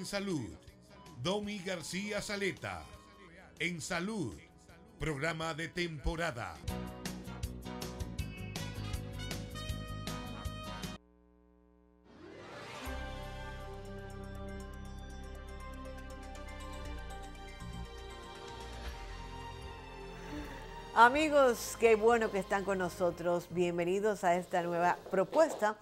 En Salud, Domi García Saleta. En Salud, programa de temporada. Amigos, qué bueno que están con nosotros. Bienvenidos a esta nueva propuesta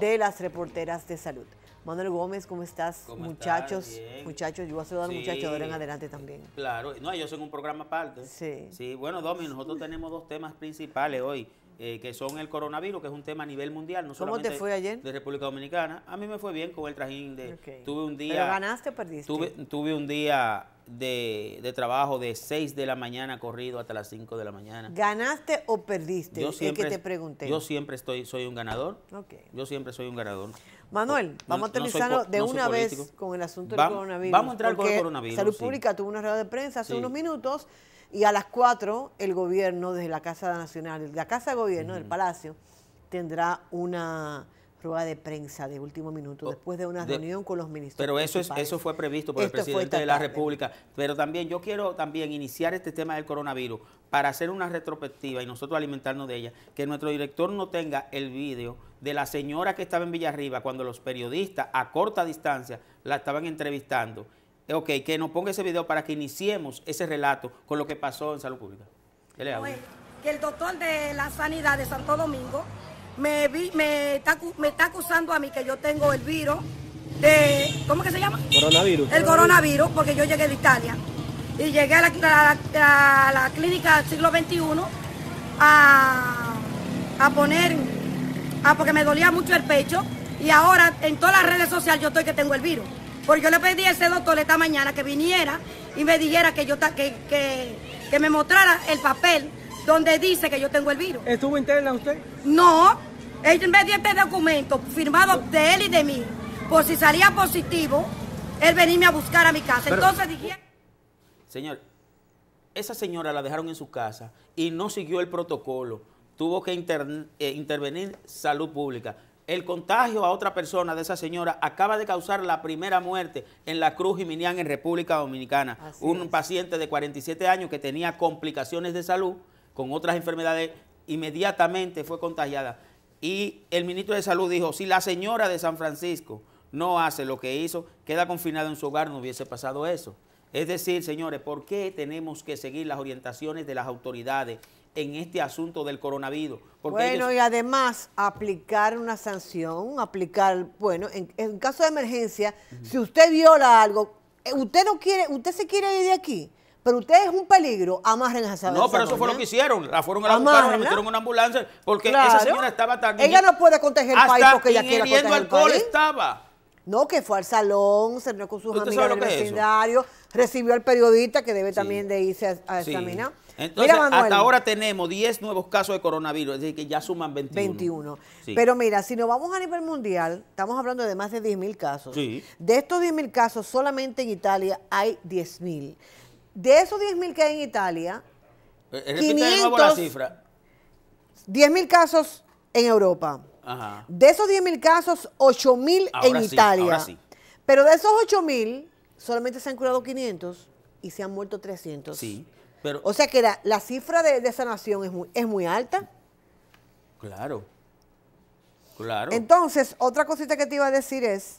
de las reporteras de salud. Manuel Gómez, ¿cómo estás? muchachos, muchachos, yo voy a saludar muchachos ahora en adelante también. Claro, no, ellos son un programa aparte. Sí. bueno, Domi, nosotros tenemos dos temas principales hoy. Eh, que son el coronavirus, que es un tema a nivel mundial. ¿Cómo te fue ayer? De República Dominicana. A mí me fue bien con el trajín de... Tuve un día... ¿Pero ganaste o perdiste? Tuve, un día de, trabajo de 6 de la mañana corrido hasta las 5 de la mañana. ¿Ganaste o perdiste? Yo siempre, que te pregunté. Yo siempre estoy, soy un ganador. Okay. Yo siempre soy un ganador. Manuel, vamos a terminar de una vez con el asunto del coronavirus. Vamos a entrar con el coronavirus. Salud Pública tuvo una rueda de prensa hace unos minutos y a las 4 el gobierno desde la Casa Nacional, la Casa de Gobierno del Palacio, tendrá una prueba de prensa de último minuto, después de una reunión con los ministros. Pero eso, es, eso fue previsto por el presidente de la República. Pero también yo quiero también iniciar este tema del coronavirus para hacer una retrospectiva y nosotros alimentarnos de ella, que nuestro director no tenga el vídeo de la señora que estaba en Villarriba cuando los periodistas a corta distancia la estaban entrevistando. Eh, ok, que nos ponga ese video para que iniciemos ese relato con lo que pasó en salud pública. que le hago? que el doctor de la sanidad de Santo Domingo me, está, acusando a mí que yo tengo el virus de, ¿cómo que se llama? El Coronavirus. El coronavirus, porque yo llegué de Italia y llegué a la, a clínica del siglo XXI a, poner, porque me dolía mucho el pecho y ahora en todas las redes sociales yo estoy que tengo el virus. Porque yo le pedí a ese doctor esta mañana que viniera y me dijera que yo que, que, que me mostrara el papel donde dice que yo tengo el virus. ¿Estuvo interna usted? No, él este documento firmado de él y de mí, por si salía positivo, él venía a buscar a mi casa. Entonces dije... Señor, esa señora la dejaron en su casa y no siguió el protocolo. Tuvo que eh, intervenir salud pública. El contagio a otra persona de esa señora acaba de causar la primera muerte en la Cruz Jiminián en República Dominicana. un paciente de 47 años que tenía complicaciones de salud con otras enfermedades inmediatamente fue contagiada y el ministro de Salud dijo, si la señora de San Francisco no hace lo que hizo, queda confinada en su hogar, no hubiese pasado eso. Es decir, señores, ¿por qué tenemos que seguir las orientaciones de las autoridades en este asunto del coronavirus? Porque bueno, y además aplicar una sanción, aplicar, bueno, en, en caso de emergencia, si usted viola algo, eh, usted no quiere, usted se quiere ir de aquí pero usted es un peligro, amarren a esa No, pero eso fue lo que hicieron. La fueron a la buscar, la metieron en una ambulancia, porque esa señora estaba tan... Ella no puede contagiar el país porque ella quiere proteger alcohol país. estaba. No, que fue al salón, se reunió con sus amigos el vecindario, recibió al periodista que debe también de irse a, examinar. Entonces, hasta ahora tenemos 10 nuevos casos de coronavirus, es decir, que ya suman 21. 21. Pero mira, si nos vamos a nivel mundial, estamos hablando de más de 10.000 casos. De estos 10.000 casos, solamente en Italia hay 10.000. De esos 10.000 que hay en Italia, 500, eh, 10.000 eh, casos en Europa. De esos 10.000 casos, 8.000 en Italia. Pero de esos 8.000, solamente se han curado 500 y se han muerto 300. Sí. Pero, o sea que la, cifra de, sanación es muy, es muy alta. Claro. Claro. Entonces, otra cosita que te iba a decir es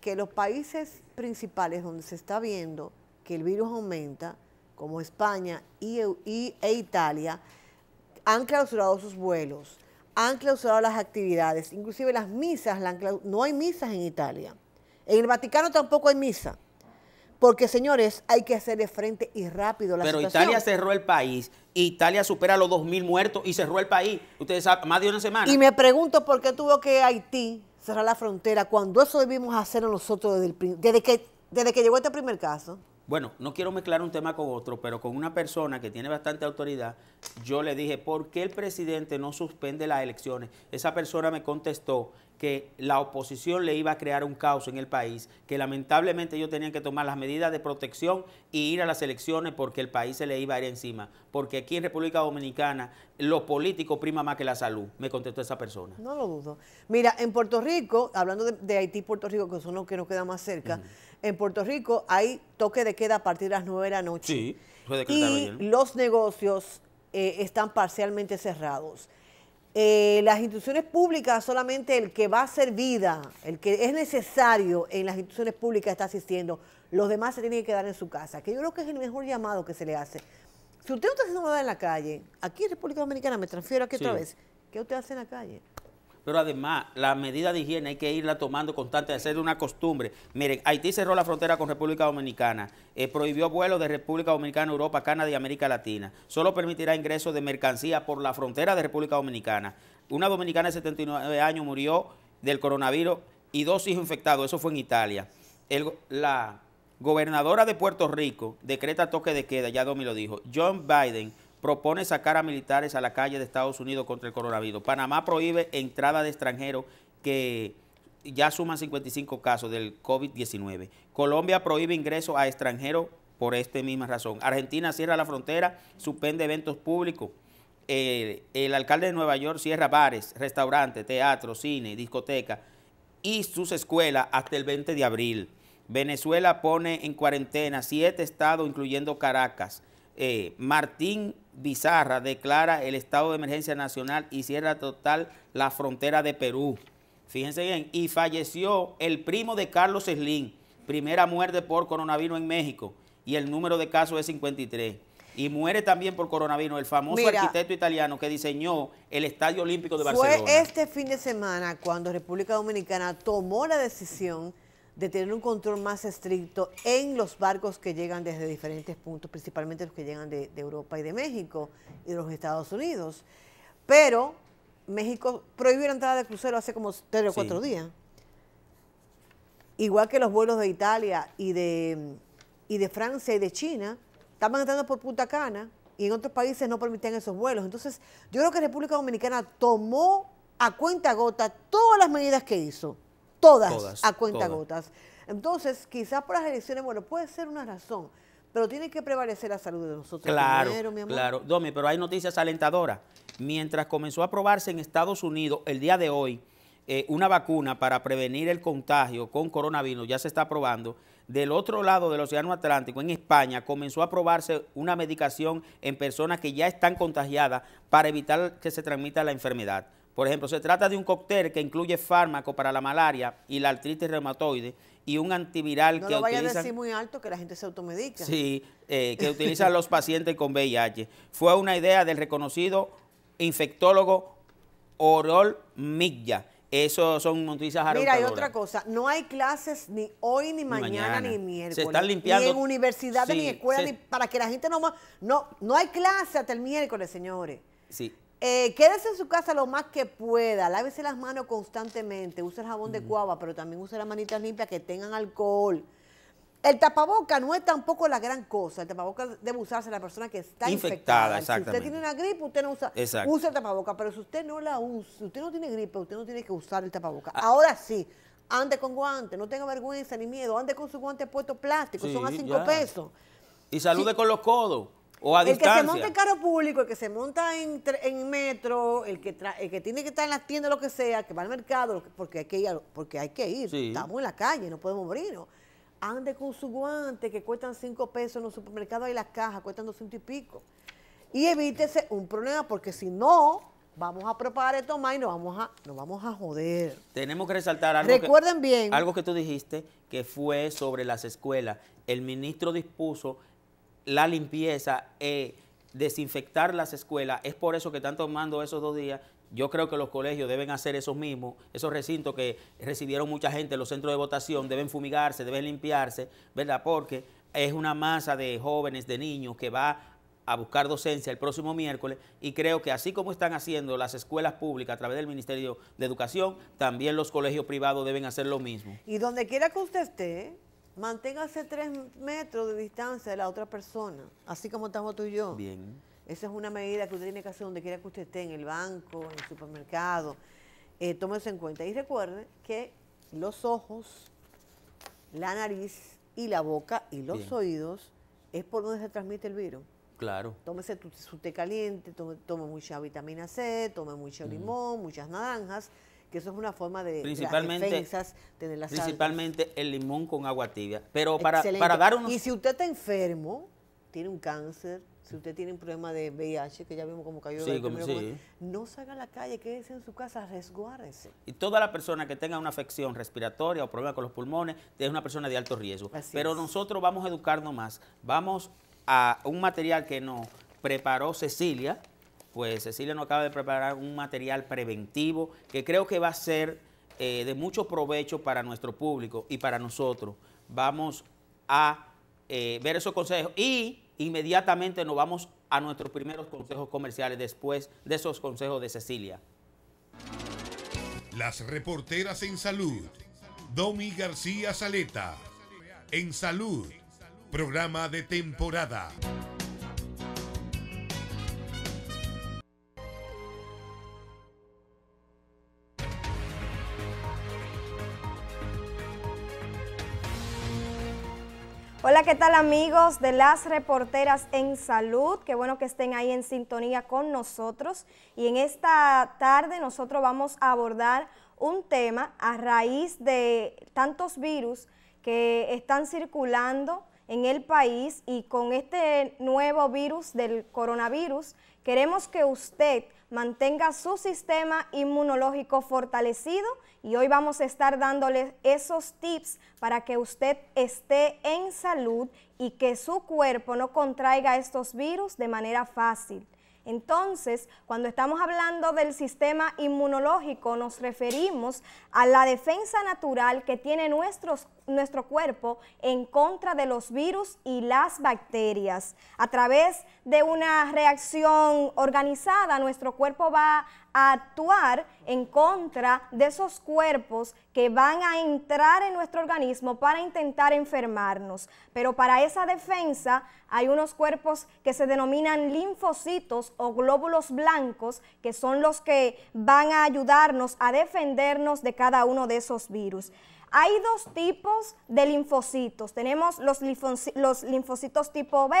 que los países principales donde se está viendo el virus aumenta, como España y, e Italia, han clausurado sus vuelos, han clausurado las actividades, inclusive las misas, la no hay misas en Italia. En el Vaticano tampoco hay misa. Porque, señores, hay que hacer de frente y rápido la la Pero Italia cerró el país. Italia supera los 2.000 muertos y cerró el país. Ustedes saben, más de una semana. Y me pregunto por qué tuvo que Haití cerrar la frontera cuando eso debimos hacer nosotros desde, desde, que, desde que llegó este primer caso bueno, no quiero mezclar un tema con otro, pero con una persona que tiene bastante autoridad, yo le dije, ¿por qué el presidente no suspende las elecciones? Esa persona me contestó, que la oposición le iba a crear un caos en el país, que lamentablemente ellos tenían que tomar las medidas de protección e ir a las elecciones porque el país se le iba a ir encima. Porque aquí en República Dominicana los políticos prima más que la salud, me contestó esa persona. No lo dudo. Mira, en Puerto Rico, hablando de, Haití y Puerto Rico, que son los que nos quedan más cerca, en Puerto Rico hay toque de queda a partir de las 9 de la noche. Sí, Y los negocios eh, están parcialmente cerrados. Eh, las instituciones públicas solamente el que va a ser vida, el que es necesario en las instituciones públicas está asistiendo, los demás se tienen que quedar en su casa, que yo creo que es el mejor llamado que se le hace. Si usted no está haciendo nada en la calle, aquí en República Dominicana, me transfiero aquí otra vez, ¿qué usted hace en la calle? pero además la medida de higiene hay que irla tomando constante, hacer una costumbre. Miren, Haití cerró la frontera con República Dominicana, eh, prohibió vuelos de República Dominicana, Europa, Canadá y América Latina. Solo permitirá ingresos de mercancías por la frontera de República Dominicana. Una dominicana de 79 años murió del coronavirus y dos hijos infectados, eso fue en Italia. la gobernadora de Puerto Rico decreta toque de queda, ya Domi lo dijo, John Biden propone sacar a militares a la calle de Estados Unidos contra el coronavirus. Panamá prohíbe entrada de extranjeros que ya suman 55 casos del COVID-19. Colombia prohíbe ingreso a extranjeros por esta misma razón. Argentina cierra la frontera, suspende eventos públicos. el alcalde de Nueva York cierra bares, restaurantes, teatro, cine, discoteca y sus escuelas hasta el 20 de abril. Venezuela pone en cuarentena siete estados, incluyendo Caracas. Eh, Martín Bizarra declara el estado de emergencia nacional y cierra total la frontera de Perú. Fíjense bien, y falleció el primo de Carlos Slim, primera muerte por coronavirus en México, y el número de casos es 53. Y muere también por coronavirus el famoso arquitecto italiano que diseñó el Estadio Olímpico de Barcelona. Fue este fin de semana cuando República Dominicana tomó la decisión de tener un control más estricto en los barcos que llegan desde diferentes puntos, principalmente los que llegan de, Europa y de México y de los Estados Unidos. Pero México prohibió la entrada de crucero hace como tres o cuatro días. Igual que los vuelos de Italia y de, y de Francia y de China, estaban entrando por Punta Cana y en otros países no permitían esos vuelos. Entonces, yo creo que República Dominicana tomó a cuenta gota todas las medidas que hizo todas, a cuenta gotas. Entonces, quizás por las elecciones, bueno, puede ser una razón, pero tiene que prevalecer la salud de nosotros. Claro, primero, mi amor. claro. Domi, pero hay noticias alentadoras. Mientras comenzó a aprobarse en Estados Unidos el día de hoy eh, una vacuna para prevenir el contagio con coronavirus, ya se está probando. Del otro lado del Océano Atlántico, en España, comenzó a aprobarse una medicación en personas que ya están contagiadas para evitar que se transmita la enfermedad. Por ejemplo, se trata de un cóctel que incluye fármaco para la malaria y la artritis reumatoide y un antiviral no que lo vaya a decir muy alto que la gente se automedica. Sí, eh, que utilizan los pacientes con VIH. Fue una idea del reconocido infectólogo Orol Miglia. Eso son noticias Mira, hay otra cosa. No hay clases ni hoy, ni mañana, ni miércoles. Se están limpiando. Ni en universidades, ni escuelas, ni para que la gente no No, no hay clases hasta el miércoles, señores. Sí. Eh, quédese en su casa lo más que pueda, lávese las manos constantemente, use el jabón de cuava, pero también use las manitas limpias que tengan alcohol. El tapaboca no es tampoco la gran cosa. El tapaboca debe usarse la persona que está infectada. Si usted tiene una gripe, usted no usa, el tapaboca. Pero si usted no la usa, si usted no tiene gripe, usted no tiene que usar el tapaboca. Ah. Ahora sí, ande con guantes, no tenga vergüenza ni miedo, ande con su guante puesto plástico, son a cinco pesos. Y salude con los codos. O a el que se monta en carro público, el que se monta en, metro, el que, que tiene que estar en las tiendas, lo que sea, que va al mercado, porque hay que ir, estamos en la calle, no podemos morirnos. Ande con su guante, que cuestan cinco pesos en los supermercados, hay las cajas, cuestan doscientos y pico. Y evítese un problema, porque si no, vamos a preparar esto más y nos vamos a, nos vamos a joder. Tenemos que resaltar algo. Recuerden bien. Algo que tú dijiste, que fue sobre las escuelas. El ministro dispuso la limpieza, e desinfectar las escuelas. Es por eso que están tomando esos dos días. Yo creo que los colegios deben hacer eso mismo, esos recintos que recibieron mucha gente, los centros de votación deben fumigarse, deben limpiarse, ¿verdad? Porque es una masa de jóvenes, de niños que va a buscar docencia el próximo miércoles y creo que así como están haciendo las escuelas públicas a través del Ministerio de Educación, también los colegios privados deben hacer lo mismo. Y donde quiera que usted esté, Manténgase tres metros de distancia de la otra persona, así como estamos tú y yo. Bien. Esa es una medida que usted tiene que hacer donde quiera que usted esté, en el banco, en el supermercado. Eh, tómese en cuenta. Y recuerde que los ojos, la nariz y la boca y los oídos es por donde se transmite el virus. Claro. Tómese su té caliente, tome, mucha vitamina C, tome mucho limón, muchas naranjas que eso es una forma de principalmente, Principalmente el limón con agua tibia. Pero para, para dar unos... Y si usted está enfermo, tiene un cáncer, si usted tiene un problema de VIH, que ya vimos como cayó, sí, como, no salga a la calle, quédese en su casa, resguárdese. Y toda la persona que tenga una afección respiratoria o problema con los pulmones es una persona de alto riesgo. Pero nosotros vamos a educarnos más. Vamos a un material que nos preparó Cecilia, pues Cecilia nos acaba de preparar un material preventivo que creo que va a ser eh, de mucho provecho para nuestro público y para nosotros. Vamos a eh, ver esos consejos y inmediatamente nos vamos a nuestros primeros consejos comerciales después de esos consejos de Cecilia. Las reporteras en salud. Domi García Saleta. En salud. Programa de temporada. Hola, ¿qué tal amigos de las reporteras en salud? Qué bueno que estén ahí en sintonía con nosotros. Y en esta tarde nosotros vamos a abordar un tema a raíz de tantos virus que están circulando en el país y con este nuevo virus del coronavirus, queremos que usted mantenga su sistema inmunológico fortalecido y hoy vamos a estar dándole esos tips para que usted esté en salud y que su cuerpo no contraiga estos virus de manera fácil. Entonces, cuando estamos hablando del sistema inmunológico, nos referimos a la defensa natural que tiene nuestro cuerpo en contra de los virus y las bacterias a través de una reacción organizada, nuestro cuerpo va a actuar en contra de esos cuerpos que van a entrar en nuestro organismo para intentar enfermarnos. Pero para esa defensa hay unos cuerpos que se denominan linfocitos o glóbulos blancos, que son los que van a ayudarnos a defendernos de cada uno de esos virus. Hay dos tipos de linfocitos. Tenemos los, linfocitos tipo B,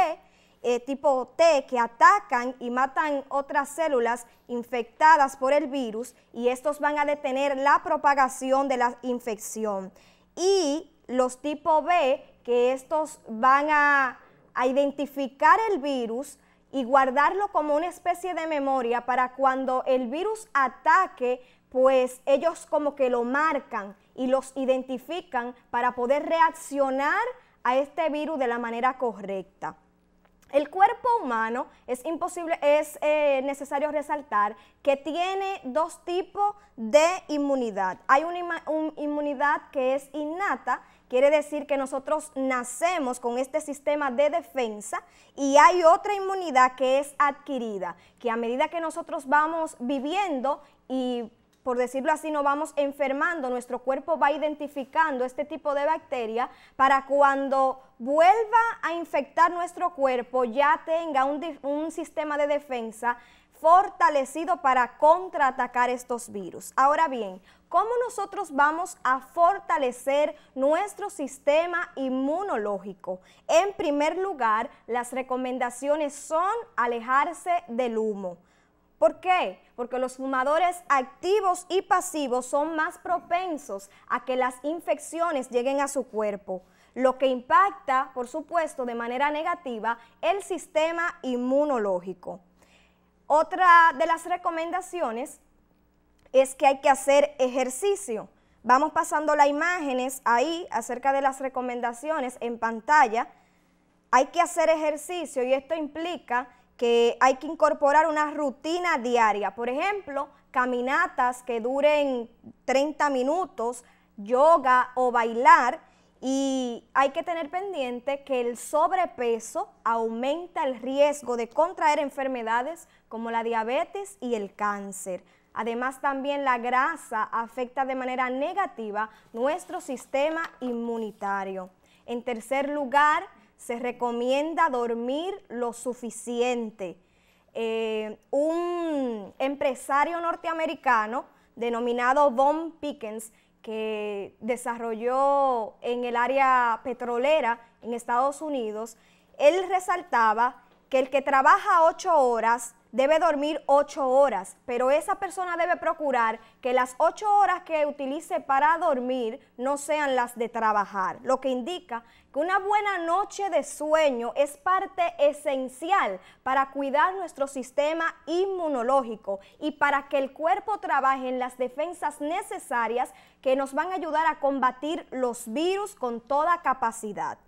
eh, tipo T que atacan y matan otras células infectadas por el virus y estos van a detener la propagación de la infección. Y los tipo B que estos van a identificar el virus y guardarlo como una especie de memoria para cuando el virus ataque, pues ellos como que lo marcan y los identifican para poder reaccionar a este virus de la manera correcta. El cuerpo humano es imposible, es eh, necesario resaltar que tiene dos tipos de inmunidad. Hay una inmunidad que es innata, quiere decir que nosotros nacemos con este sistema de defensa y hay otra inmunidad que es adquirida, que a medida que nosotros vamos viviendo y por decirlo así, nos vamos enfermando, nuestro cuerpo va identificando este tipo de bacteria para cuando vuelva a infectar nuestro cuerpo ya tenga un, un sistema de defensa fortalecido para contraatacar estos virus. Ahora bien, ¿cómo nosotros vamos a fortalecer nuestro sistema inmunológico? En primer lugar, las recomendaciones son alejarse del humo. ¿Por qué? Porque los fumadores activos y pasivos son más propensos a que las infecciones lleguen a su cuerpo, lo que impacta, por supuesto, de manera negativa el sistema inmunológico. Otra de las recomendaciones es que hay que hacer ejercicio. Vamos pasando las imágenes ahí acerca de las recomendaciones en pantalla. Hay que hacer ejercicio y esto implica que hay que incorporar una rutina diaria. Por ejemplo, caminatas que duren 30 minutos, yoga o bailar. Y hay que tener pendiente que el sobrepeso aumenta el riesgo de contraer enfermedades como la diabetes y el cáncer. Además, también la grasa afecta de manera negativa nuestro sistema inmunitario. En tercer lugar, se recomienda dormir lo suficiente. Eh, un empresario norteamericano denominado Von Pickens, que desarrolló en el área petrolera en Estados Unidos, él resaltaba que el que trabaja ocho horas debe dormir ocho horas, pero esa persona debe procurar que las ocho horas que utilice para dormir no sean las de trabajar, lo que indica que una buena noche de sueño es parte esencial para cuidar nuestro sistema inmunológico y para que el cuerpo trabaje en las defensas necesarias que nos van a ayudar a combatir los virus con toda capacidad.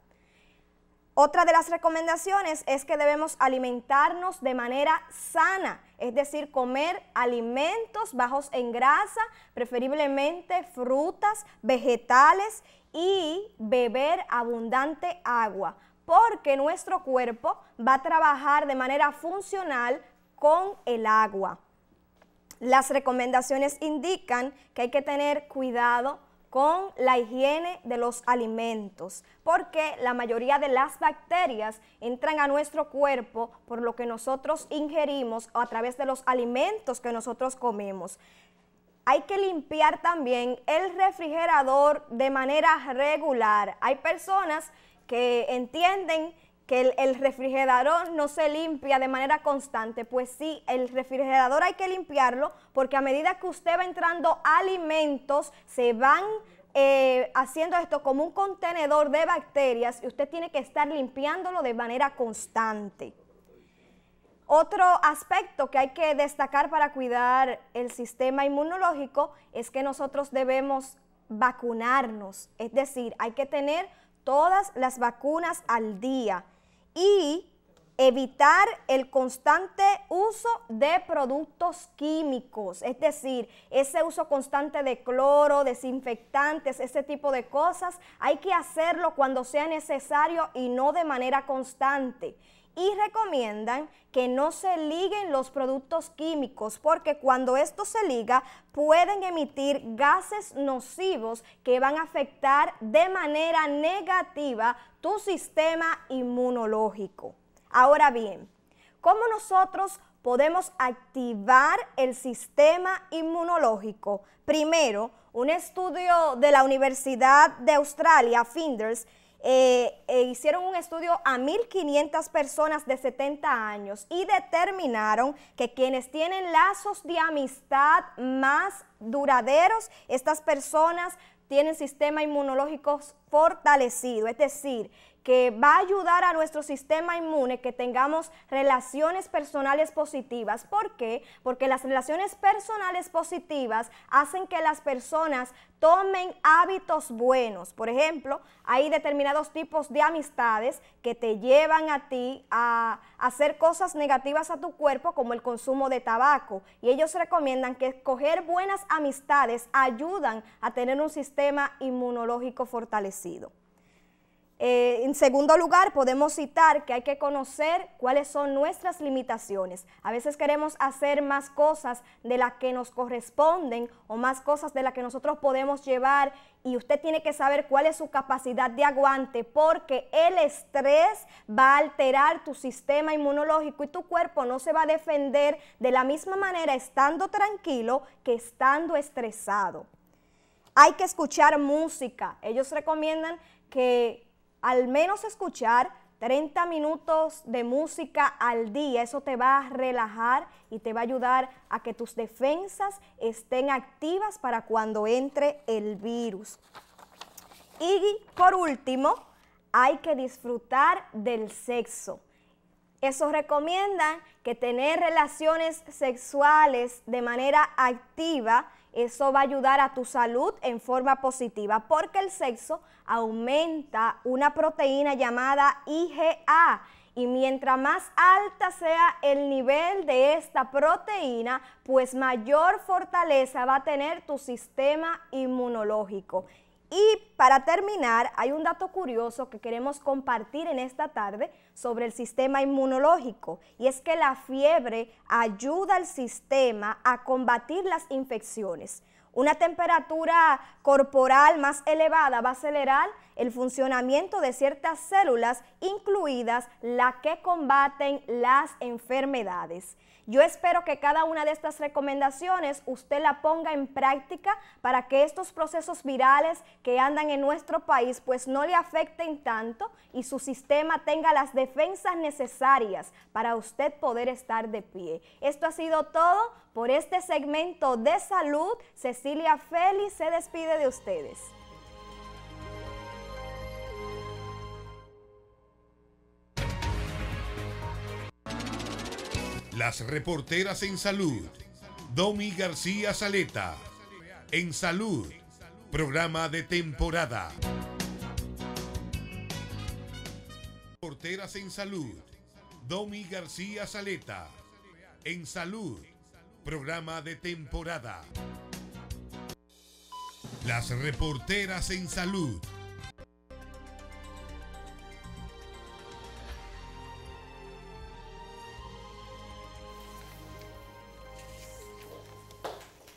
Otra de las recomendaciones es que debemos alimentarnos de manera sana, es decir, comer alimentos bajos en grasa, preferiblemente frutas, vegetales y beber abundante agua, porque nuestro cuerpo va a trabajar de manera funcional con el agua. Las recomendaciones indican que hay que tener cuidado con la higiene de los alimentos, porque la mayoría de las bacterias entran a nuestro cuerpo por lo que nosotros ingerimos o a través de los alimentos que nosotros comemos. Hay que limpiar también el refrigerador de manera regular. Hay personas que entienden que el, refrigerador no se limpia de manera constante. Pues sí, el refrigerador hay que limpiarlo porque a medida que usted va entrando alimentos, se van eh, haciendo esto como un contenedor de bacterias y usted tiene que estar limpiándolo de manera constante. Otro aspecto que hay que destacar para cuidar el sistema inmunológico es que nosotros debemos vacunarnos, es decir, hay que tener todas las vacunas al día y evitar el constante uso de productos químicos, es decir, ese uso constante de cloro, desinfectantes, ese tipo de cosas, hay que hacerlo cuando sea necesario y no de manera constante y recomiendan que no se liguen los productos químicos porque cuando esto se liga pueden emitir gases nocivos que van a afectar de manera negativa tu sistema inmunológico. Ahora bien, ¿cómo nosotros podemos activar el sistema inmunológico? Primero, un estudio de la Universidad de Australia, Finders, eh, eh, hicieron un estudio a 1.500 personas de 70 años y determinaron que quienes tienen lazos de amistad más duraderos, estas personas tienen sistema inmunológico fortalecido, es decir, que va a ayudar a nuestro sistema inmune que tengamos relaciones personales positivas. ¿Por qué? Porque las relaciones personales positivas hacen que las personas tomen hábitos buenos. Por ejemplo, hay determinados tipos de amistades que te llevan a ti a hacer cosas negativas a tu cuerpo como el consumo de tabaco. Y ellos recomiendan que escoger buenas amistades ayudan a tener un sistema inmunológico fortalecido. Eh, en segundo lugar, podemos citar que hay que conocer cuáles son nuestras limitaciones. A veces queremos hacer más cosas de las que nos corresponden o más cosas de las que nosotros podemos llevar y usted tiene que saber cuál es su capacidad de aguante porque el estrés va a alterar tu sistema inmunológico y tu cuerpo no se va a defender de la misma manera estando tranquilo que estando estresado. Hay que escuchar música. Ellos recomiendan que al menos escuchar 30 minutos de música al día. Eso te va a relajar y te va a ayudar a que tus defensas estén activas para cuando entre el virus. Y por último, hay que disfrutar del sexo. Eso recomiendan que tener relaciones sexuales de manera activa eso va a ayudar a tu salud en forma positiva porque el sexo aumenta una proteína llamada IgA. Y mientras más alta sea el nivel de esta proteína, pues mayor fortaleza va a tener tu sistema inmunológico. Y para terminar, hay un dato curioso que queremos compartir en esta tarde sobre el sistema inmunológico, y es que la fiebre ayuda al sistema a combatir las infecciones. Una temperatura corporal más elevada va a acelerar el funcionamiento de ciertas células, incluidas las que combaten las enfermedades. Yo espero que cada una de estas recomendaciones usted la ponga en práctica para que estos procesos virales que andan en nuestro país pues no le afecten tanto y su sistema tenga las defensas necesarias para usted poder estar de pie. Esto ha sido todo por este segmento de salud. Cecilia Félix se despide de ustedes. Las reporteras en salud. Domi García Saleta. En salud. Programa de temporada. Reporteras en salud. Domi García Saleta. En salud. Programa de temporada. Las reporteras en salud.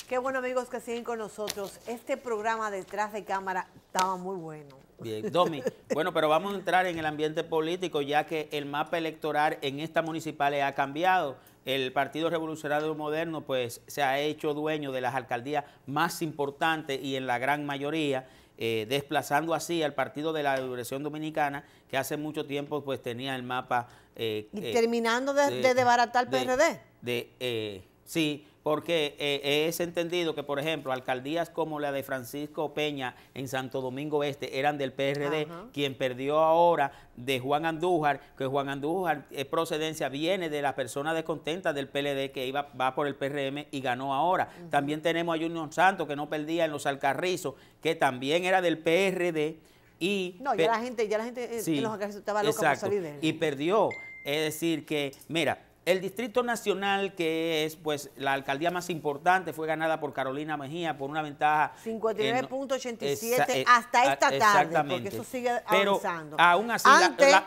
Qué bueno, amigos, que siguen con nosotros. Este programa detrás de cámara estaba muy bueno. Bien, Domi. bueno, pero vamos a entrar en el ambiente político, ya que el mapa electoral en estas municipales ha cambiado. El Partido Revolucionario Moderno, pues, se ha hecho dueño de las alcaldías más importantes y en la gran mayoría. Eh, desplazando así al Partido de la Liberación Dominicana, que hace mucho tiempo pues tenía el mapa... Eh, y eh, terminando de, debaratar desbaratar el PRD. De, Sí, porque eh, es entendido que, por ejemplo, alcaldías como la de Francisco Peña en Santo Domingo Este eran del PRD, quien perdió ahora de Juan Andújar, que Juan Andújar es eh, procedencia viene de la persona descontenta del PLD que iba va por el PRM y ganó ahora. También tenemos a Junior Santos, que no perdía en los Alcarrizos, que también era del PRD. Y no, ya la gente, ya la gente en eh, los Alcarrizos estaba loca por salir de él. Y perdió. Es decir, que, mira, el Distrito Nacional, que es pues la alcaldía más importante, fue ganada por Carolina Mejía por una ventaja... 59.87 eh, hasta esta tarde, porque eso sigue avanzando. aún así,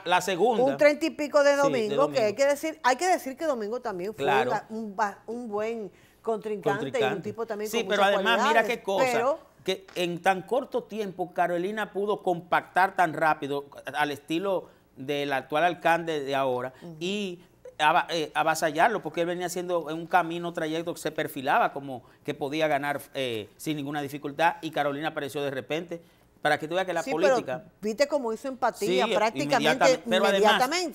la, segunda... Un treinta y pico de domingo, que hay que decir hay que decir que Domingo también fue un, buen contrincante, y un tipo también Sí, pero además, mira qué cosa... que en tan corto tiempo Carolina pudo compactar tan rápido al estilo del actual alcalde de ahora y eh, avasallarlo, porque él venía haciendo un camino, trayecto que se perfilaba como que podía ganar eh, sin ninguna dificultad y Carolina apareció de repente. Para que tú veas que la política. Viste cómo hizo empatía prácticamente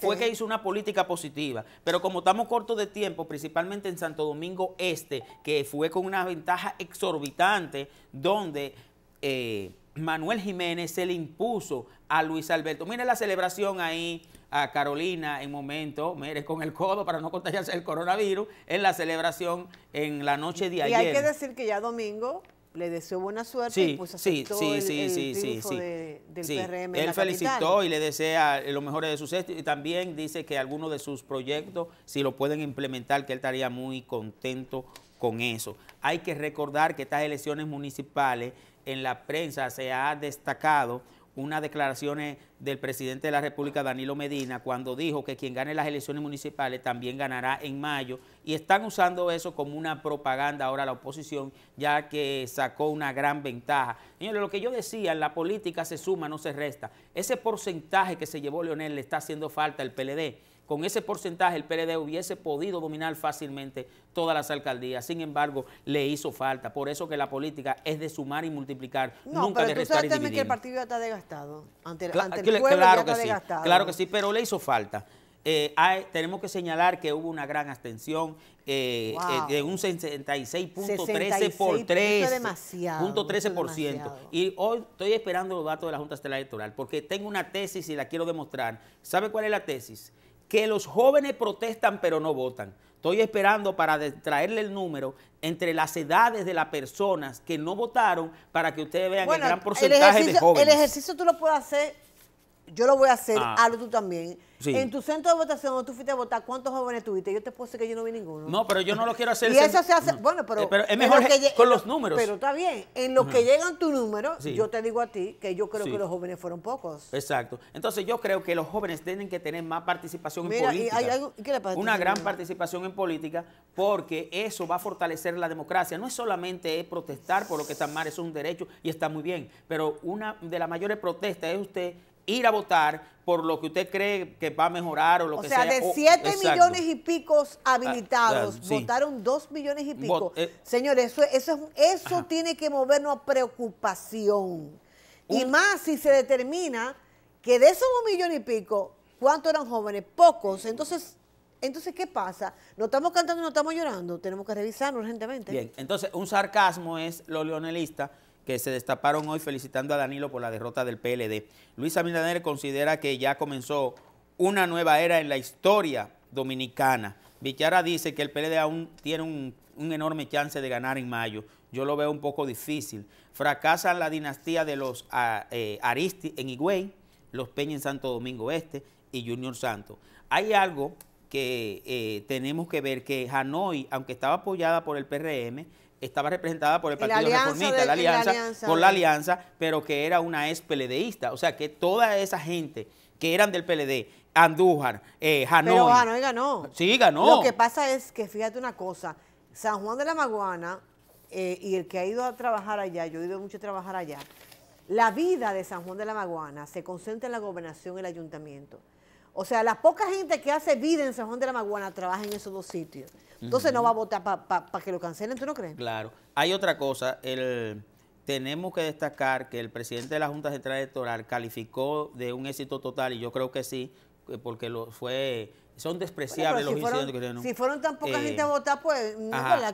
fue que hizo una política positiva. Pero como estamos cortos de tiempo, principalmente en Santo Domingo Este, que fue con una ventaja exorbitante, donde eh, Manuel Jiménez se le impuso a Luis Alberto. Mira la celebración ahí a Carolina en momento, mire, con el codo para no contagiarse el coronavirus en la celebración en la noche de ayer. Y hay que decir que ya domingo le deseó buena suerte y pues aceptó sí, sí, el, sí, sí, sí, del PRM Él felicitó y le desea lo mejor de sus y también dice que algunos de sus proyectos, si lo pueden implementar, que él estaría muy contento con eso. Hay que recordar que estas elecciones municipales en la prensa se ha destacado unas declaraciones del presidente de la República, Danilo Medina, cuando dijo que quien gane las elecciones municipales también ganará en mayo. Y están usando eso como una propaganda ahora la oposición, ya que sacó una gran ventaja. Señores, lo que yo decía, la política se suma, no se resta. Ese porcentaje que se llevó Leonel le está haciendo falta al PLD con ese porcentaje el PLD hubiese podido dominar fácilmente todas las alcaldías. Sin embargo, le hizo falta. Por eso que la política es de sumar y multiplicar, nunca de restar tú y que el partido ya está desgastado. Ante, el claro que sí, pero le hizo falta. Eh, tenemos que señalar que hubo una gran abstención eh, eh, de un 66.13 por 3. punto 13 Y hoy estoy esperando los datos de la Junta Estelar Electoral porque tengo una tesis y la quiero demostrar. ¿Sabe cuál es la tesis? que los jóvenes protestan pero no votan. Estoy esperando para traerle el número entre las edades de las personas que no votaron para que ustedes vean el gran porcentaje de jóvenes. El ejercicio tú lo puedes hacer yo lo voy a hacer, hazlo ah. tú también. En tu centro de votación, donde tú fuiste a votar, ¿cuántos jóvenes tuviste? Yo te puse que yo no vi ninguno. No, pero yo no lo quiero hacer. y eso se hace, bueno, pero, eh, es mejor con los números. Pero está bien, en los que llegan tus números, yo te digo a ti que yo creo que los jóvenes fueron pocos. Exacto. Entonces yo creo que los jóvenes tienen que tener más participación en política. ¿qué le pasa una gran participación en política porque eso va a fortalecer la democracia. No es solamente protestar por lo que está mal, es un derecho y está muy bien, pero una de las mayores protestas es usted ir a votar por lo que usted cree que va a mejorar o lo que sea. O sea. De 7 millones y picos habilitados, votaron 2 millones y pico. Ah, ah, eh, Señores, eso, eso, tiene que movernos a preocupación. y más si se determina que de esos 1 millón y pico, ¿cuántos eran jóvenes? Pocos. Entonces, entonces, ¿qué pasa? No estamos cantando, no estamos llorando. Tenemos que revisarlo urgentemente. Bien, entonces un sarcasmo es lo leonelista que se destaparon hoy felicitando a Danilo por la derrota del PLD. Luis Abinader considera que ya comenzó una nueva era en la historia dominicana. Vichara dice que el PLD aún tiene un, enorme chance de ganar en mayo. Yo lo veo un poco difícil. Fracasa la dinastía de los ah, eh, Aristi en Higüey, los Peña en Santo Domingo Este y Junior Santo. Hay algo que eh, tenemos que ver, que Hanoi, aunque estaba apoyada por el PRM, estaba representada por el Partido Reformista, la, alianza, por la alianza, pero que era una ex PLDista. O sea que toda esa gente que eran del PLD, Andújar, eh, Hanoi. Pero ganó. Sí, ganó. Lo que pasa es que, fíjate una cosa, San Juan de la Maguana eh, y el que ha ido a trabajar allá, yo he ido mucho a trabajar allá, la vida de San Juan de la Maguana se concentra en la gobernación y el ayuntamiento. O sea, la poca gente que hace vida en San Juan de la Maguana trabaja en esos dos sitios. Entonces no va a votar para que lo cancelen, ¿tú no crees? Claro. Hay otra cosa, el, tenemos que destacar que el presidente de la Junta Central Electoral calificó de un éxito total, y yo creo que sí, eh, porque lo fue son despreciables los fueron, que Si fueron tan poca gente a eh, votar, pues,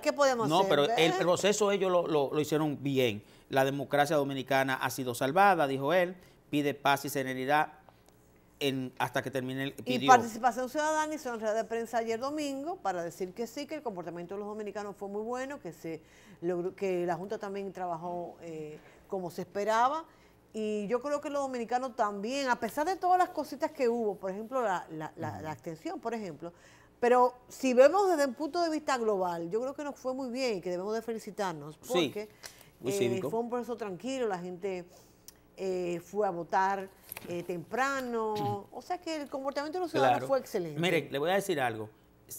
¿qué podemos hacer? No, pero el eh. proceso ellos lo, hicieron bien. La democracia dominicana ha sido salvada, dijo él, pide paz y serenidad en, hasta que termine el pidió. Y participación ciudadana hizo en de prensa ayer domingo para decir que sí, que el comportamiento de los dominicanos fue muy bueno, que, se que la Junta también trabajó eh, como se esperaba. Y yo creo que los dominicanos también, a pesar de todas las cositas que hubo, por ejemplo, la, la, la, extensión, por ejemplo, pero si vemos desde un punto de vista global, yo creo que nos fue muy bien y que debemos de felicitarnos porque sí, eh, fue un proceso tranquilo, la gente eh, fue a votar eh, temprano. O sea que el comportamiento de los ciudadanos fue excelente. Mire, le voy a decir algo.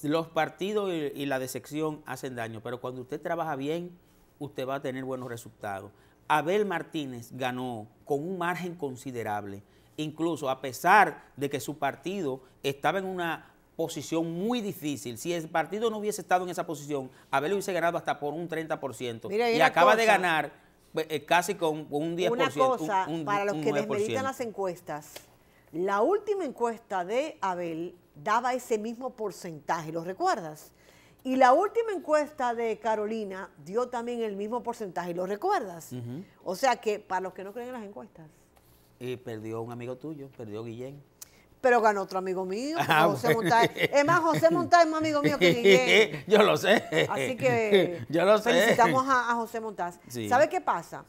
Los partidos y, la decepción hacen daño, pero cuando usted trabaja bien, usted va a tener buenos resultados. Abel Martínez ganó con un margen considerable, incluso a pesar de que su partido estaba en una posición muy difícil. Si el partido no hubiese estado en esa posición, Abel hubiese ganado hasta por un 30%. y, acaba de ganar pues, eh, casi con, un 10%. Una cosa, para los que desmeditan las encuestas, la última encuesta de Abel daba ese mismo porcentaje, ¿lo recuerdas? Y la última encuesta de Carolina dio también el mismo porcentaje, ¿lo recuerdas? O sea que, para los que no creen en las encuestas. Y perdió un amigo tuyo, perdió Guillén. Pero ganó otro amigo mío, ah, José Montaz. Es más, José Montaz es más amigo mío que Guillén. Yo lo sé. Así que Yo lo sé. felicitamos a, José Montaz. ¿Sabe qué pasa?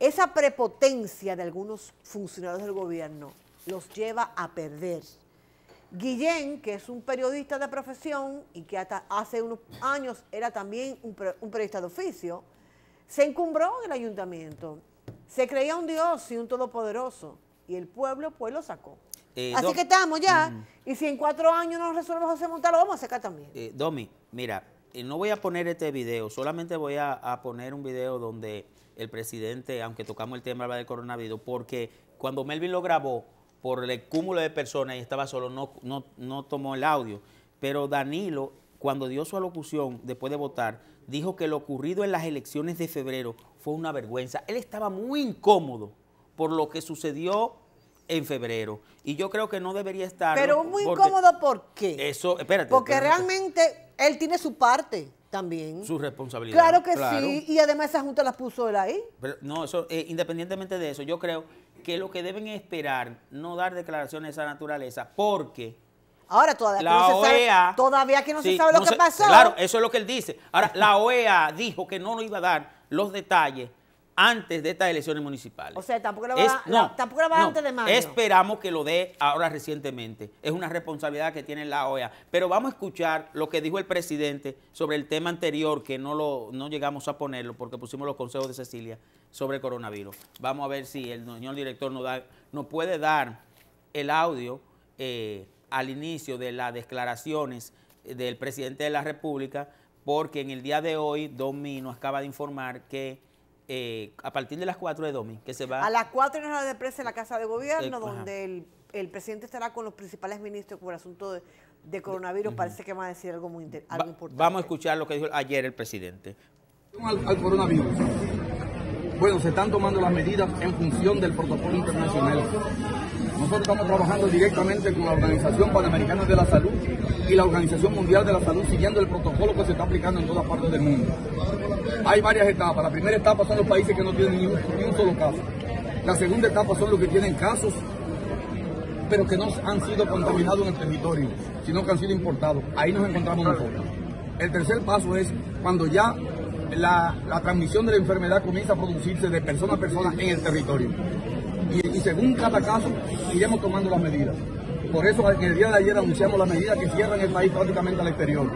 Esa prepotencia de algunos funcionarios del gobierno los lleva a perder. Guillén, que es un periodista de profesión y que hasta hace unos años era también un periodista de oficio, se encumbró en el ayuntamiento. Se creía un dios y un todopoderoso. Y el pueblo pues lo sacó. Eh, Así que estamos ya. Mm. Y si en cuatro años no resuelve José Montalvo, vamos a sacar también. Eh, Domi, mira, eh, no voy a poner este video, solamente voy a, poner un video donde el presidente, aunque tocamos el tema del coronavirus, porque cuando Melvin lo grabó, por el cúmulo de personas y estaba solo, no, no, no tomó el audio. Pero Danilo, cuando dio su alocución después de votar, dijo que lo ocurrido en las elecciones de febrero fue una vergüenza. Él estaba muy incómodo por lo que sucedió en febrero. Y yo creo que no debería estar. Pero es muy incómodo, ¿por qué? Eso, espérate. Porque realmente él tiene su parte también. Su responsabilidad. Claro que sí, y además esa junta la puso él ahí. Pero, no, eso, eh, independientemente de eso, yo creo que lo que deben esperar, no dar declaraciones de esa naturaleza, porque... Ahora todavía la OEA, e todavía que no se sabe lo que pasó. Claro, eso es lo que él dice. Ahora, la OEA dijo que no lo iba a dar los detalles antes de estas elecciones municipales. O sea, tampoco lo va, antes de mayo. Esperamos que lo dé ahora recientemente. Es una responsabilidad que tiene la OEA. Pero vamos a escuchar lo que dijo el presidente sobre el tema anterior, que no, lo, llegamos a ponerlo porque pusimos los consejos de Cecilia sobre el coronavirus. Vamos a ver si el señor director nos, da, puede dar el audio eh, al inicio de las declaraciones del presidente de la República, porque en el día de hoy Domino acaba de informar que eh, a partir de las 4 de domingo, que se va... A las 4 en la hora de prensa en la Casa de Gobierno, eh, donde el, presidente estará con los principales ministros por asunto de, coronavirus. Parece que va a decir algo muy importante. Vamos a escuchar lo que dijo ayer el presidente. al coronavirus. Bueno, se están tomando las medidas en función del protocolo internacional. Nosotros estamos trabajando directamente con la Organización Panamericana de la Salud y la Organización Mundial de la Salud siguiendo el protocolo que se está aplicando en todas partes del mundo hay varias etapas. La primera etapa son los países que no tienen ni un, solo caso. La segunda etapa son los que tienen casos pero que no han sido contaminados en el territorio, sino que han sido importados. Ahí nos encontramos nosotros. El tercer paso es cuando ya la, transmisión de la enfermedad comienza a producirse de persona a persona en el territorio. Y, y, según cada caso, iremos tomando las medidas. Por eso en el día de ayer anunciamos las medidas que cierran el país prácticamente al exterior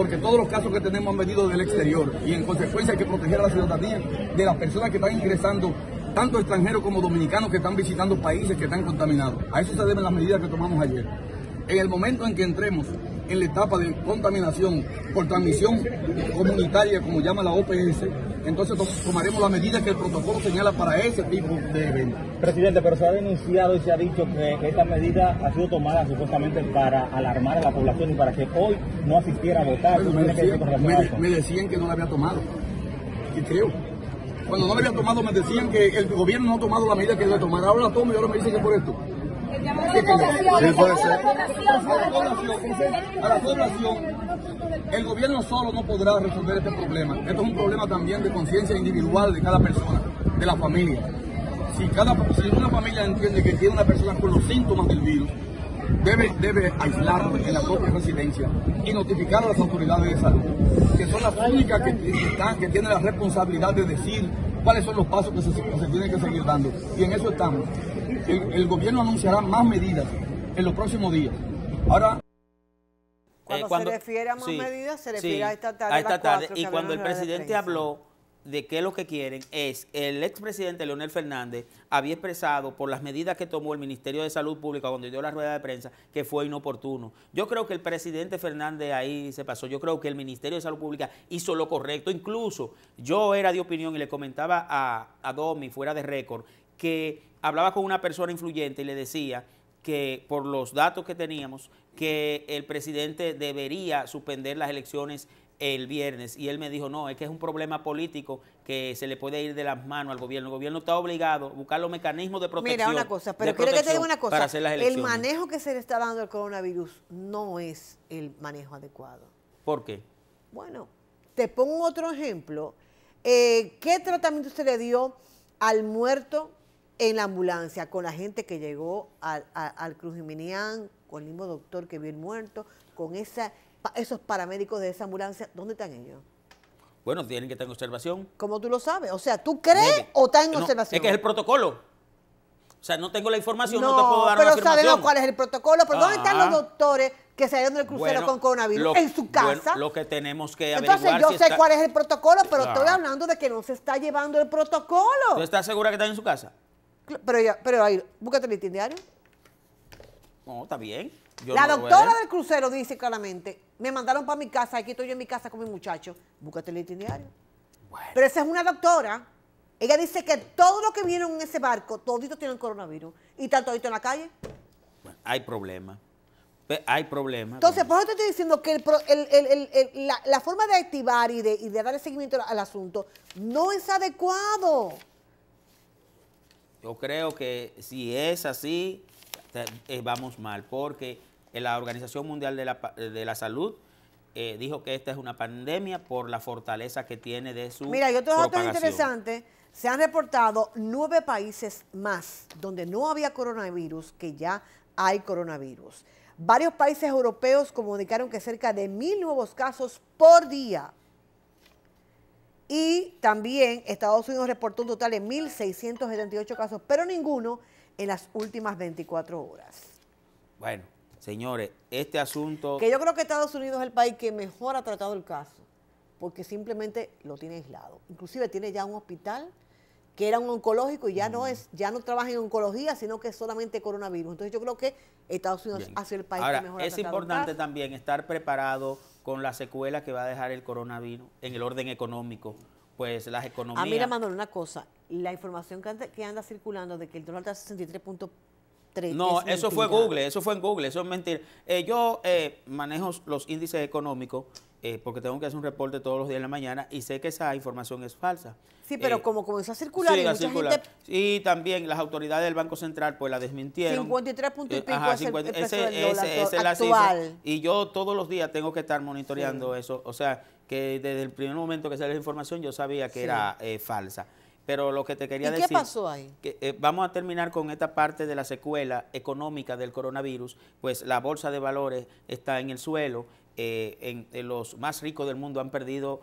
porque todos los casos que tenemos han venido del exterior y en consecuencia hay que proteger a la ciudadanía de las personas que están ingresando tanto extranjeros como dominicanos que están visitando países que están contaminados. A eso se deben las medidas que tomamos ayer. En el momento en que entremos en la etapa de contaminación por transmisión comunitaria, como llama la OPS, entonces tomaremos las medida que el protocolo señala para ese tipo de eventos. Presidente, pero se ha denunciado y se ha dicho que esta medida ha sido tomada supuestamente para alarmar a la población y para que hoy no asistiera a votar. me, decían, que no la había tomado, y creo. Cuando no la había tomado me decían que el gobierno no ha tomado la medida que debe tomar. Ahora la tomo y ahora me dicen que por esto. A la población. El gobierno solo no podrá resolver este problema. Esto es un problema también de conciencia individual de cada persona, de la familia. Si, cada, una familia entiende que tiene una persona con los síntomas del virus, debe, debe aislarlo en la propia residencia y notificar a las autoridades de salud, que son las únicas que, están, que tienen la responsabilidad de decir cuáles son los pasos que se, que se tienen que seguir dando. Y en eso estamos el, gobierno anunciará más medidas en los próximos días. Ahora. Cuando, eh, se refiere a más medidas, se refiere a esta tarde. A esta tarde. y cuando el presidente habló de que lo que quieren es, el expresidente Leonel Fernández había expresado por las medidas que tomó el Ministerio de Salud Pública cuando dio la rueda de prensa que fue inoportuno. Yo creo que el presidente Fernández ahí se pasó, yo creo que el Ministerio de Salud Pública hizo lo correcto, incluso yo era de opinión y le comentaba a, a Domi fuera de récord que hablaba con una persona influyente y le decía que por los datos que teníamos, que el presidente debería suspender las elecciones el viernes y él me dijo, no, es que es un problema político que se le puede ir de las manos al gobierno. El gobierno está obligado a buscar los mecanismos de protección. Mira, una cosa, pero quiero que te diga una cosa. El manejo que se le está dando al coronavirus no es el manejo adecuado. ¿Por qué? Bueno, te pongo otro ejemplo. Eh, ¿Qué tratamiento se le dio al muerto en la ambulancia con la gente que llegó al, Cruz Jiménez, con el mismo doctor que vio muerto, con esa, esos paramédicos de esa ambulancia, ¿dónde están ellos? Bueno, tienen que estar en observación. ¿Cómo tú lo sabes? O sea, ¿tú crees o está en observación? Es que es el protocolo. O sea, no tengo la información, no, te puedo dar pero una Pero sabemos cuál es el protocolo. ¿Pero dónde están los ah. doctores que salieron del crucero con coronavirus? en su casa. lo que tenemos que averiguar. Entonces, yo sé cuál es el protocolo, pero estoy hablando de que no se está llevando el protocolo. ¿Tú estás segura que está en su casa? Pero pero ahí, búscate el listín diario. No, está bien. la doctora del crucero dice claramente, me mandaron para mi casa, aquí estoy yo en mi casa con mi muchacho. Búscate el listín diario. Pero esa es una doctora. Ella dice que todos los que vieron en ese barco, toditos tienen coronavirus. Y están toditos en la calle. Bueno, hay problemas. Hay problemas. Entonces, por eso te estoy diciendo que la, forma de activar y de, y de dar seguimiento al asunto no es adecuado. Yo creo que si es así, eh, vamos mal, porque la Organización Mundial de la, eh, Salud eh, dijo que esta es una pandemia por la fortaleza que tiene de su. Mira, y otros dato interesantes. Se han reportado nueve países más donde no había coronavirus, que ya hay coronavirus. Varios países europeos comunicaron que cerca de mil nuevos casos por día también Estados Unidos reportó un total de 1.678 casos, pero ninguno en las últimas 24 horas. Bueno, señores, este asunto... Que yo creo que Estados Unidos es el país que mejor ha tratado el caso, porque simplemente lo tiene aislado. Inclusive tiene ya un hospital que era un oncológico y ya no mm. es, ya no trabaja en oncología, sino que es solamente coronavirus. Entonces yo creo que Estados Unidos ha sido el país que mejor ha tratado el caso. también estar preparado con la secuela que va a dejar el coronavirus en el orden económico, pues las economías. Ah, mira, Manuel, una cosa. La información que anda, circulando de que el dólar está a 63.3. No, eso fue Google, eso fue en Google, eso es mentira. Eh, yo eh, manejo los índices económicos eh, porque tengo que hacer un reporte todos los días en la mañana y sé que esa información es falsa. Sí, pero como comenzó a circular sí, y mucha circular. Y también las autoridades del Banco Central pues la desmintieron. 53 Ajá, es el, ese, Es Y yo todos los días tengo que estar monitoreando eso. O sea, que desde el primer momento que salió la información yo sabía que era eh, falsa. Pero lo que te quería decir... ¿Qué pasó ahí? Que, eh, vamos a terminar con esta parte de la secuela económica del coronavirus, pues la bolsa de valores está en el suelo, eh, los más ricos del mundo han perdido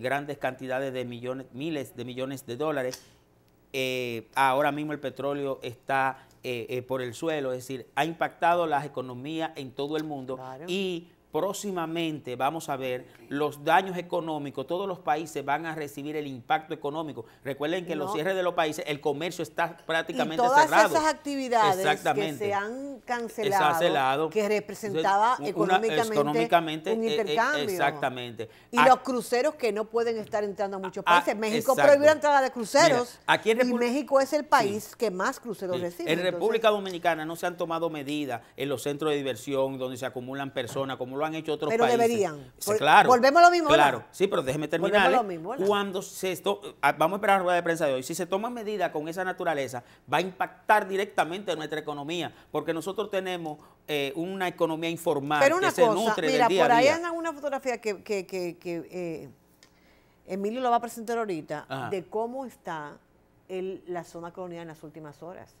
grandes cantidades de millones, miles de millones de dólares. ahora mismo el petróleo está por el suelo, es decir, ha impactado las economías en todo el mundo y próximamente vamos a ver los daños económicos, todos los países van a recibir el impacto económico. Recuerden que en los cierres de los países, el comercio está prácticamente y todas cerrado. Todas esas actividades que se han cancelado, que representaba económicamente, un eh, eh, intercambio. exactamente. Y los cruceros que no pueden estar entrando a muchos ah, ah, países. México prohibió la entrada de cruceros y México es el país que más cruceros recibe. En República Dominicana no se han tomado medidas en los centros de diversión donde se acumulan personas, acumulan lo han hecho otros pero países. Pero deberían. Volvemos a lo mismo. Claro, sí, pero déjeme terminar. Volvemos lo ¿eh? mismo. Cuando se esto, ah, vamos a esperar la rueda de prensa de hoy. Si se toma medida con esa naturaleza, va a impactar directamente nuestra economía, porque nosotros tenemos eh, una economía informal que se nutre mira, del día por ahí hay una fotografía que, que, que, que eh, Emilio lo va a presentar ahorita de cómo está el, la zona colonial en las últimas horas.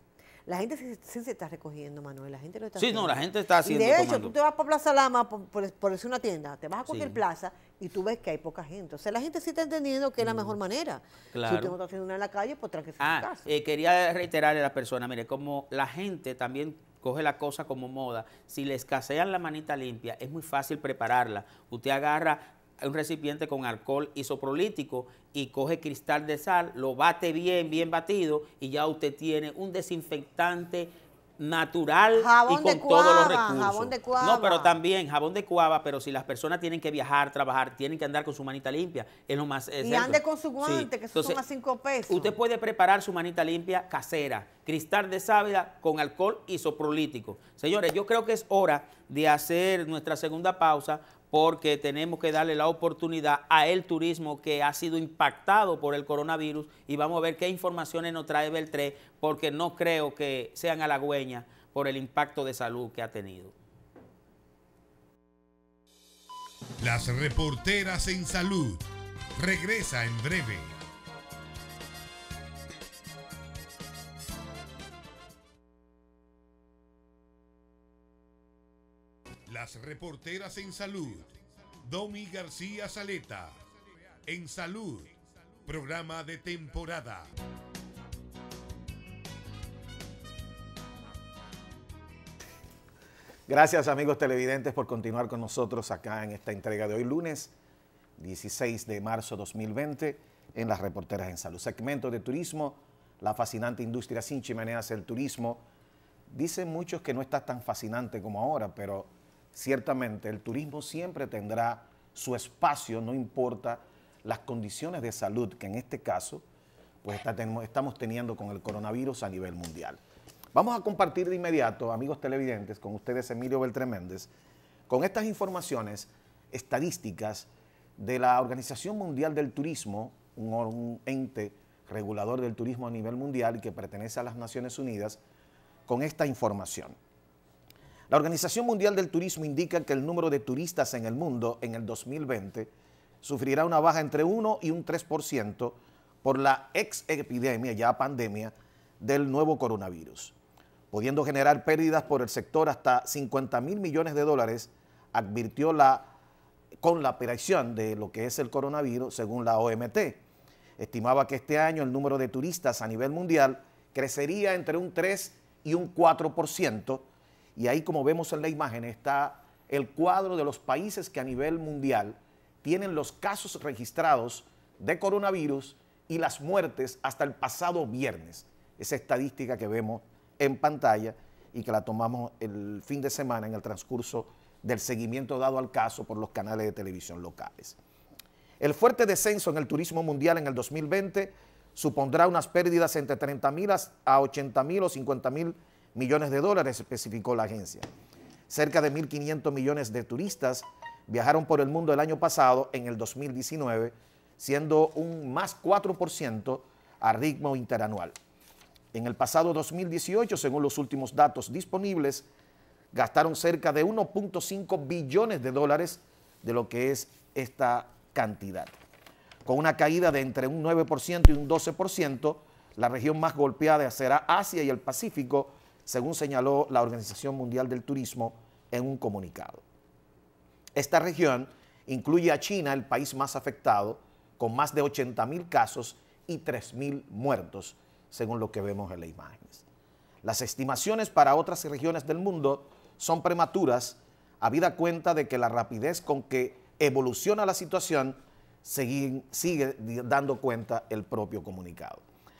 La gente sí, se está recogiendo, Manuel. La gente lo está Sí, no, la gente está haciendo. Y de hecho, tú te vas por Plaza Lama, por, por, decir una tienda, te vas a cualquier plaza y tú ves que hay poca gente. O sea, la gente sí está entendiendo que es la mm. mejor manera. Claro. Si tú está haciendo una en la calle, pues traje Ah, eh, quería reiterarle a la persona, mire, como la gente también coge la cosa como moda. Si le escasean la manita limpia, es muy fácil prepararla. Usted agarra un recipiente con alcohol isoprolítico y coge cristal de sal, lo bate bien, bien batido y ya usted tiene un desinfectante natural y con todos los recursos. No, pero también jabón de cuava, pero si las personas tienen que viajar, trabajar, tienen que andar con su manita limpia, es lo más Y ande con su guante, que eso suma cinco pesos. Usted puede preparar su manita limpia casera, cristal de sábila con alcohol isoprolítico. Señores, yo creo que es hora de hacer nuestra segunda pausa porque tenemos que darle la oportunidad a el turismo que ha sido impactado por el coronavirus y vamos a ver qué informaciones nos trae Beltré, porque no creo que sean halagüeñas por el impacto de salud que ha tenido. Las reporteras en salud regresa en breve. Las reporteras en salud. Domi García Saleta. En salud. Programa de temporada. Gracias amigos televidentes por continuar con nosotros acá en esta entrega de hoy lunes 16 de marzo 2020 en las reporteras en salud. Segmento de turismo, la fascinante industria sin chimeneas, el turismo. Dicen muchos que no está tan fascinante como ahora, pero Ciertamente, el turismo siempre tendrá su espacio, no importa las condiciones de salud que en este caso pues, estamos teniendo con el coronavirus a nivel mundial. Vamos a compartir de inmediato, amigos televidentes, con ustedes Emilio Méndez, con estas informaciones estadísticas de la Organización Mundial del Turismo, un, un ente regulador del turismo a nivel mundial que pertenece a las Naciones Unidas, con esta información. La Organización Mundial del Turismo indica que el número de turistas en el mundo en el 2020 sufrirá una baja entre 1 y un 3% por la ex epidemia, ya pandemia, del nuevo coronavirus, pudiendo generar pérdidas por el sector hasta 50 mil millones de dólares, advirtió la con la operación de lo que es el coronavirus, según la OMT. Estimaba que este año el número de turistas a nivel mundial crecería entre un 3 y un 4%, y ahí, como vemos en la imagen, está el cuadro de los países que a nivel mundial tienen los casos registrados de coronavirus y las muertes hasta el pasado viernes. Esa estadística que vemos en pantalla y que la tomamos el fin de semana en el transcurso del seguimiento dado al caso por los canales de televisión locales. El fuerte descenso en el turismo mundial en el 2020 supondrá unas pérdidas entre 30.000 a 80.000 o 50.000 mil millones de dólares, especificó la agencia. Cerca de 1.500 millones de turistas viajaron por el mundo el año pasado, en el 2019, siendo un más 4% a ritmo interanual. En el pasado 2018, según los últimos datos disponibles, gastaron cerca de 1.5 billones de dólares de lo que es esta cantidad. Con una caída de entre un 9% y un 12%, la región más golpeada será Asia y el Pacífico, según señaló la Organización Mundial del Turismo en un comunicado. Esta región incluye a China, el país más afectado, con más de 80.000 casos y 3.000 muertos, según lo que vemos en las imágenes. Las estimaciones para otras regiones del mundo son prematuras, habida cuenta de que la rapidez con que evoluciona la situación sigue, dando cuenta el propio comunicado.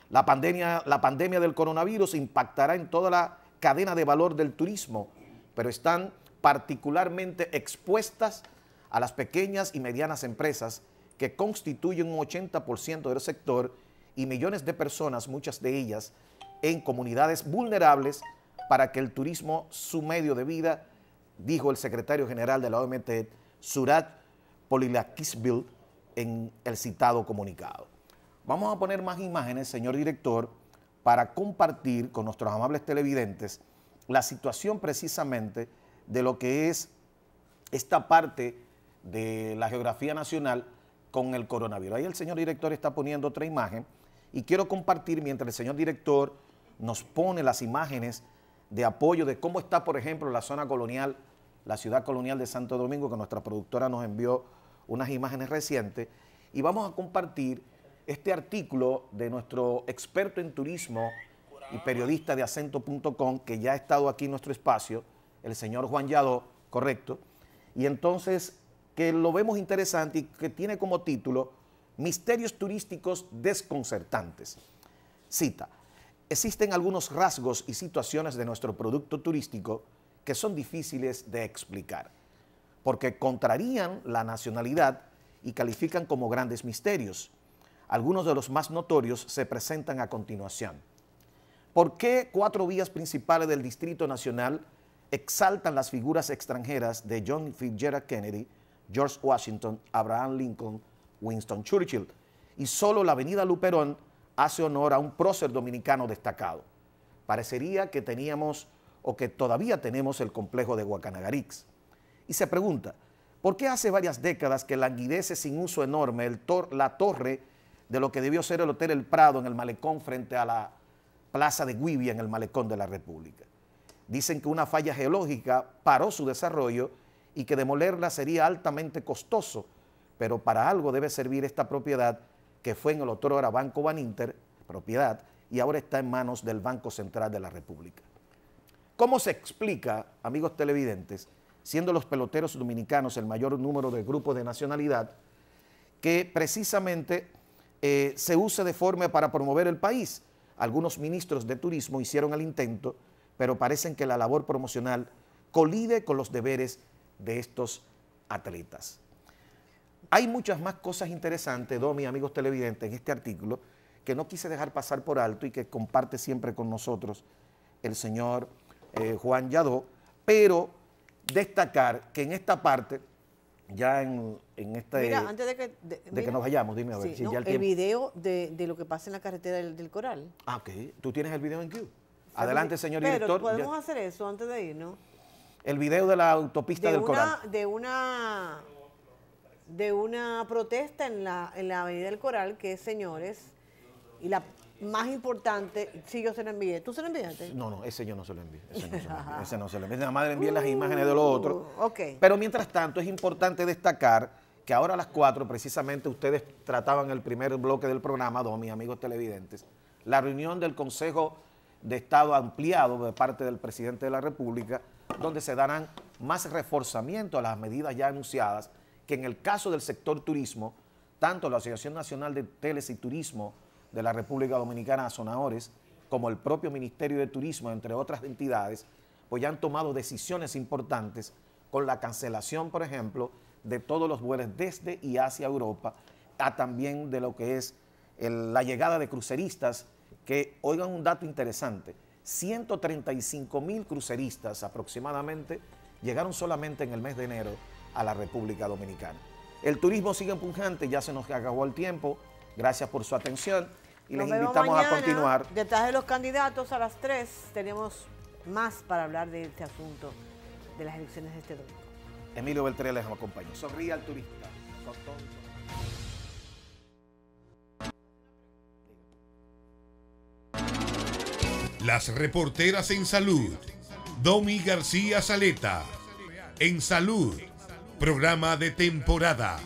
La pandemia, la pandemia del coronavirus impactará en toda la cadena de valor del turismo, pero están particularmente expuestas a las pequeñas y medianas empresas que constituyen un 80% del sector y millones de personas, muchas de ellas, en comunidades vulnerables para que el turismo, su medio de vida, dijo el secretario general de la OMT, Surat Polilakisville, en el citado comunicado. Vamos a poner más imágenes, señor director para compartir con nuestros amables televidentes la situación precisamente de lo que es esta parte de la geografía nacional con el coronavirus. Ahí el señor director está poniendo otra imagen y quiero compartir mientras el señor director nos pone las imágenes de apoyo de cómo está, por ejemplo, la zona colonial, la ciudad colonial de Santo Domingo, que nuestra productora nos envió unas imágenes recientes, y vamos a compartir este artículo de nuestro experto en turismo y periodista de acento.com, que ya ha estado aquí en nuestro espacio, el señor Juan Yadó, correcto, y entonces que lo vemos interesante y que tiene como título Misterios turísticos desconcertantes. Cita, existen algunos rasgos y situaciones de nuestro producto turístico que son difíciles de explicar, porque contrarían la nacionalidad y califican como grandes misterios algunos de los más notorios se presentan a continuación. ¿Por qué cuatro vías principales del Distrito Nacional exaltan las figuras extranjeras de John Fitzgerald Kennedy, George Washington, Abraham Lincoln, Winston Churchill? Y solo la Avenida Luperón hace honor a un prócer dominicano destacado. Parecería que teníamos o que todavía tenemos el complejo de Guacanagarix. Y se pregunta, ¿por qué hace varias décadas que languidece sin uso enorme el la torre de lo que debió ser el Hotel El Prado en el malecón frente a la Plaza de Guivia en el malecón de la República. Dicen que una falla geológica paró su desarrollo y que demolerla sería altamente costoso, pero para algo debe servir esta propiedad que fue en el otro era Banco Baninter, propiedad, y ahora está en manos del Banco Central de la República. ¿Cómo se explica, amigos televidentes, siendo los peloteros dominicanos el mayor número de grupos de nacionalidad, que precisamente eh, se use de forma para promover el país. Algunos ministros de turismo hicieron el intento, pero parecen que la labor promocional colide con los deberes de estos atletas. Hay muchas más cosas interesantes, Domi, amigos televidentes, en este artículo que no quise dejar pasar por alto y que comparte siempre con nosotros el señor eh, Juan Yadó, pero destacar que en esta parte ya en, en este Mira, antes de que, de, que nos vayamos, dime a ver. si ya el, el video de, lo que pasa en la carretera del, Coral. Ah, ok. ¿Tú tienes el video en Q? Adelante, señor Pero, podemos hacer eso antes de ir, ¿no? El video de la autopista del Coral. De una, de una protesta en la, en la Avenida del Coral, que señores, y la más importante, si yo se lo envié. ¿Tú se lo enviaste? No, no, ese yo no se lo envié. Ese no se lo envié. Nada más le envié las uh, imágenes de lo otro Pero mientras tanto, es importante destacar que ahora a las 4, precisamente ustedes trataban el primer bloque del programa, dos mis amigos televidentes, la reunión del Consejo de Estado ampliado de parte del presidente de la República, donde se darán más reforzamiento a las medidas ya anunciadas, que en el caso del sector turismo, tanto la Asociación Nacional de Teles y Turismo, de la República Dominicana a Sonadores, como el propio Ministerio de Turismo, entre otras entidades, pues ya han tomado decisiones importantes con la cancelación, por ejemplo, de todos los vuelos desde y hacia Europa, a también de lo que es la llegada de cruceristas, que oigan un dato interesante, 135 mil cruceristas aproximadamente llegaron solamente en el mes de enero a la República Dominicana. El turismo sigue empujante, ya se nos acabó el tiempo, gracias por su atención y Nos invitamos a continuar. Detrás de los candidatos a las 3 tenemos más para hablar de este asunto de las elecciones de este domingo. Emilio Beltré les acompaña Sonríe al turista. Las reporteras en salud. Domi García Saleta. En salud. Programa de temporada.